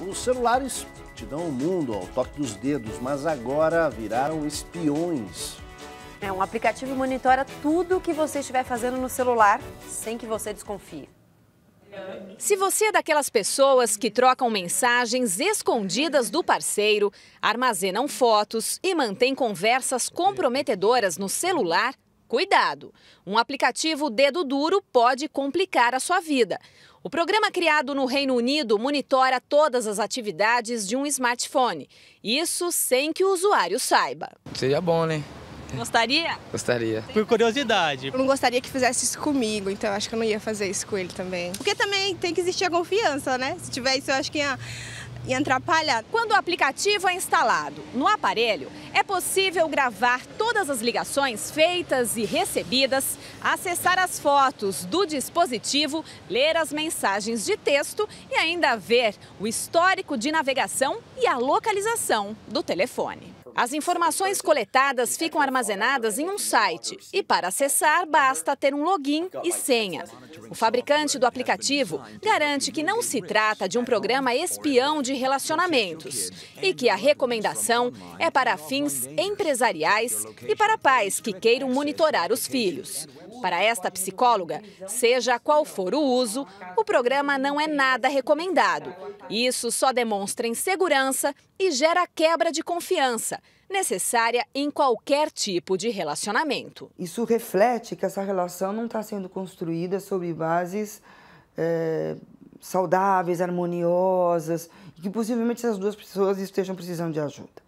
Os celulares te dão o um mundo ao toque dos dedos, mas agora viraram espiões. É um aplicativo que monitora tudo o que você estiver fazendo no celular, sem que você desconfie. Se você é daquelas pessoas que trocam mensagens escondidas do parceiro, armazenam fotos e mantêm conversas comprometedoras no celular, Cuidado! Um aplicativo dedo duro pode complicar a sua vida. O programa criado no Reino Unido monitora todas as atividades de um smartphone. Isso sem que o usuário saiba. Seria bom, né? Gostaria? Gostaria. Por curiosidade. Eu não gostaria que fizesse isso comigo, então acho que eu não ia fazer isso com ele também. Porque também tem que existir a confiança, né? Se tiver isso, eu acho que. Ia e atrapalha. Quando o aplicativo é instalado no aparelho, é possível gravar todas as ligações feitas e recebidas, acessar as fotos do dispositivo, ler as mensagens de texto e ainda ver o histórico de navegação e a localização do telefone. As informações coletadas ficam armazenadas em um site e, para acessar, basta ter um login e senha. O fabricante do aplicativo garante que não se trata de um programa espião de relacionamentos e que a recomendação é para fins empresariais e para pais que queiram monitorar os filhos. Para esta psicóloga, seja qual for o uso, o programa não é nada recomendado. Isso só demonstra insegurança e gera quebra de confiança, necessária em qualquer tipo de relacionamento. Isso reflete que essa relação não está sendo construída sobre bases é, saudáveis, harmoniosas, e que possivelmente essas duas pessoas estejam precisando de ajuda.